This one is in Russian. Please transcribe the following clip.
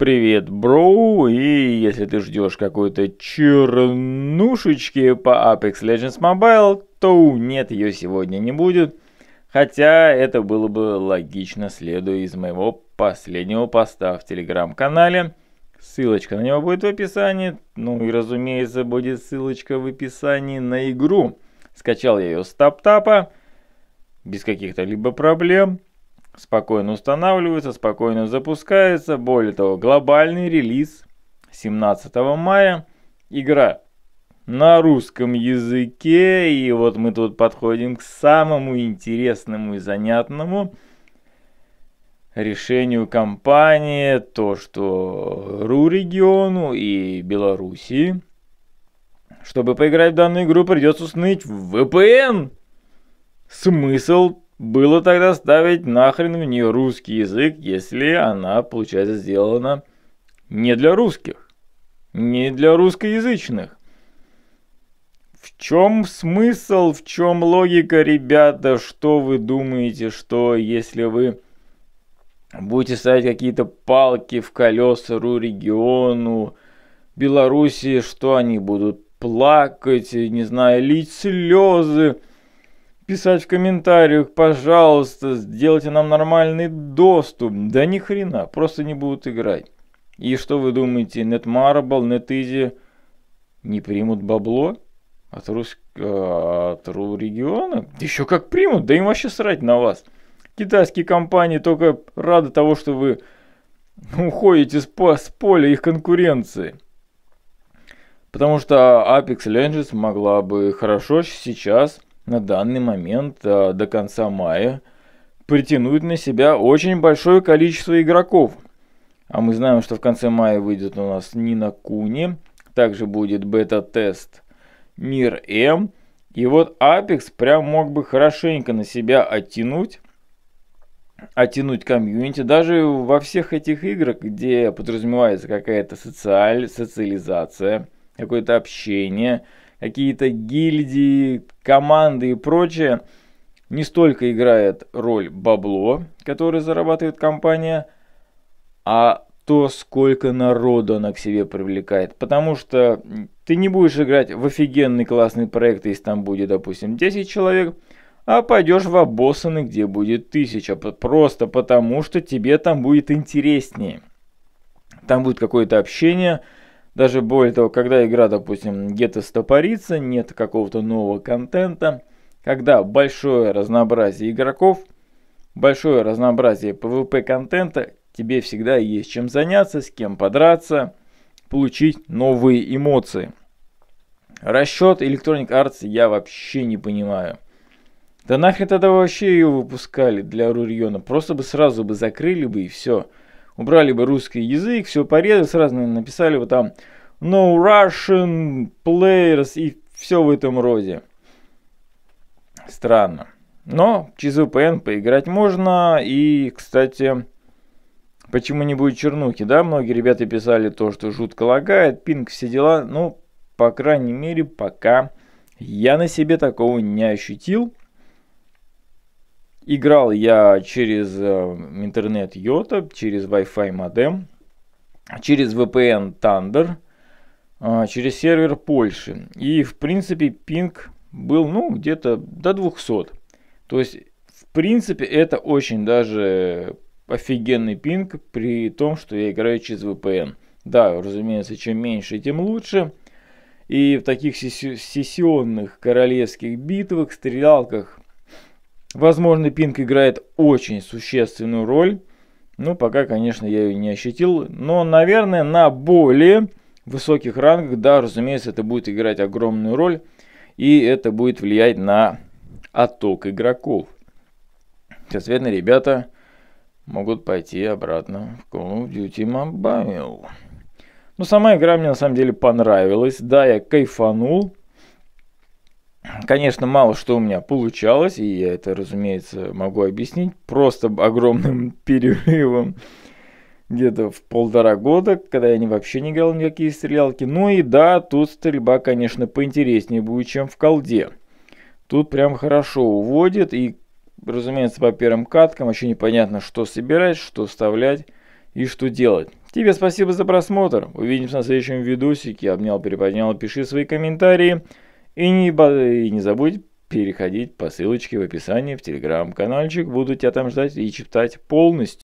«Привет, бро! и если ты ждешь какой-то чернушечки по Apex Legends Mobile, то нет, ее сегодня не будет. Хотя это было бы логично, следуя из моего последнего поста в телеграм-канале. Ссылочка на него будет в описании. Ну и разумеется, будет ссылочка в описании на игру. Скачал я ее с TapTap, без каких-то либо проблем спокойно устанавливается, спокойно запускается. Более того, глобальный релиз 17 мая. Игра на русском языке. И вот мы тут подходим к самому интересному и занятному решению компании, то, что РУ региону и Белоруссии. Чтобы поиграть в данную игру, придется установить VPN. Смысл было тогда ставить нахрен в нее русский язык, если она, получается, сделана не для русских, не для русскоязычных. В чем смысл, в чем логика, ребята, что вы думаете, что если вы будете ставить какие-то палки в колеса РУ региону Белоруссии, что они будут плакать, не знаю, лить слезы – писать в комментариях, пожалуйста, сделайте нам нормальный доступ. Да ни хрена, просто не будут играть. И что вы думаете, Netmarble, NetEasy не примут бабло от, рус... Э, от Ру региона? Еще как примут, да им вообще срать на вас. Китайские компании только рады того, что вы уходите с, по... с поля их конкуренции. Потому что Apex Legends могла бы хорошо сейчас на данный момент а, до конца мая притянуть на себя очень большое количество игроков. А мы знаем, что в конце мая выйдет у нас Нина Куни, также будет бета-тест Мир М. И вот Apex прям мог бы хорошенько на себя оттянуть, оттянуть комьюнити. Даже во всех этих играх, где подразумевается какая-то социаль, социализация, какое-то общение – какие-то гильдии, команды и прочее, не столько играет роль бабло, которое зарабатывает компания, а то, сколько народа она к себе привлекает. Потому что ты не будешь играть в офигенный классный проект, если там будет, допустим, 10 человек, а пойдешь в обоссаны, где будет тысяча, просто потому что тебе там будет интереснее. Там будет какое-то общение, даже более того, когда игра, допустим, где-то стопорится, нет какого-то нового контента, когда большое разнообразие игроков, большое разнообразие PvP контента, тебе всегда есть чем заняться, с кем подраться, получить новые эмоции. Расчет Electronic Arts я вообще не понимаю. Да нахрен тогда вообще ее выпускали для Рурьона? Просто бы сразу бы закрыли бы и все убрали бы русский язык, все порезали, сразу наверное, написали бы там No Russian Players и все в этом роде. Странно. Но через VPN поиграть можно. И, кстати, почему не будет чернухи, да? Многие ребята писали то, что жутко лагает, пинг, все дела. Ну, по крайней мере, пока я на себе такого не ощутил. Играл я через э, интернет Йота, через Wi-Fi модем, через VPN Thunder, э, через сервер Польши. И, в принципе, пинг был, ну, где-то до 200. То есть, в принципе, это очень даже офигенный пинг, при том, что я играю через VPN. Да, разумеется, чем меньше, тем лучше. И в таких сессионных королевских битвах, стрелялках Возможно, пинг играет очень существенную роль. Ну, пока, конечно, я ее не ощутил. Но, наверное, на более высоких рангах, да, разумеется, это будет играть огромную роль. И это будет влиять на отток игроков. Соответственно, ребята могут пойти обратно в Call of Duty Mobile. Но ну, сама игра мне на самом деле понравилась. Да, я кайфанул. Конечно, мало что у меня получалось, и я это, разумеется, могу объяснить просто огромным перерывом где-то в полтора года, когда я вообще не играл никакие стрелялки. Ну и да, тут стрельба, конечно, поинтереснее будет, чем в колде. Тут прям хорошо уводит, и, разумеется, по первым каткам вообще непонятно, что собирать, что вставлять и что делать. Тебе спасибо за просмотр. Увидимся на следующем видосике. Обнял, переподнял. Пиши свои комментарии. И не, и не забудь переходить по ссылочке в описании в телеграм-каналчик. Буду тебя там ждать и читать полностью.